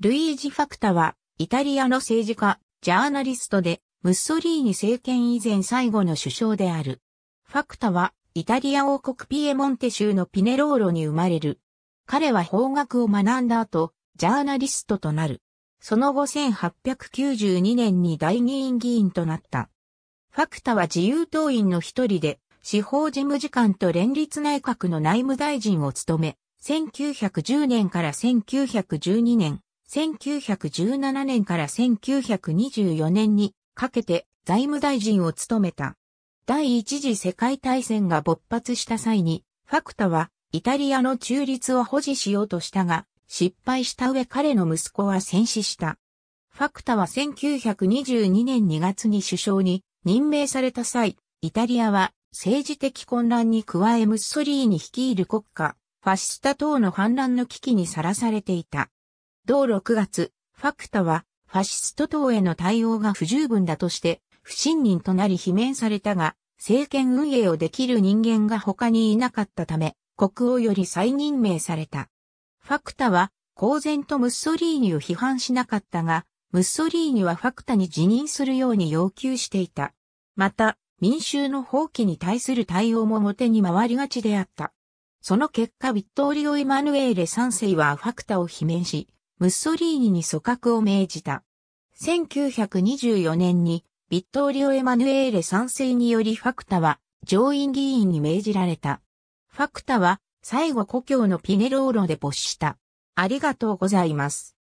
ルイージ・ファクタは、イタリアの政治家、ジャーナリストで、ムッソリーニ政権以前最後の首相である。ファクタは、イタリア王国ピエモンテ州のピネローロに生まれる。彼は法学を学んだ後、ジャーナリストとなる。その後1892年に大議員議員となった。ファクタは自由党員の一人で、司法事務次官と連立内閣の内務大臣を務め、1910年から1912年、1917年から1924年にかけて財務大臣を務めた。第一次世界大戦が勃発した際に、ファクタはイタリアの中立を保持しようとしたが、失敗した上彼の息子は戦死した。ファクタは1922年2月に首相に任命された際、イタリアは政治的混乱に加えムッソリーに率いる国家、ファシスタ等の反乱の危機にさらされていた。同6月、ファクタは、ファシスト等への対応が不十分だとして、不信任となり罷免されたが、政権運営をできる人間が他にいなかったため、国王より再任命された。ファクタは、公然とムッソリーニを批判しなかったが、ムッソリーニはファクタに辞任するように要求していた。また、民衆の放棄に対する対応も表に回りがちであった。その結果、ビットーリオ・イマヌエーレ3世はファクタを罷免し、ムッソリーニに組閣を命じた。1924年にビットーリオ・エマヌエーレ賛成によりファクタは上院議員に命じられた。ファクタは最後故郷のピネローロで没した。ありがとうございます。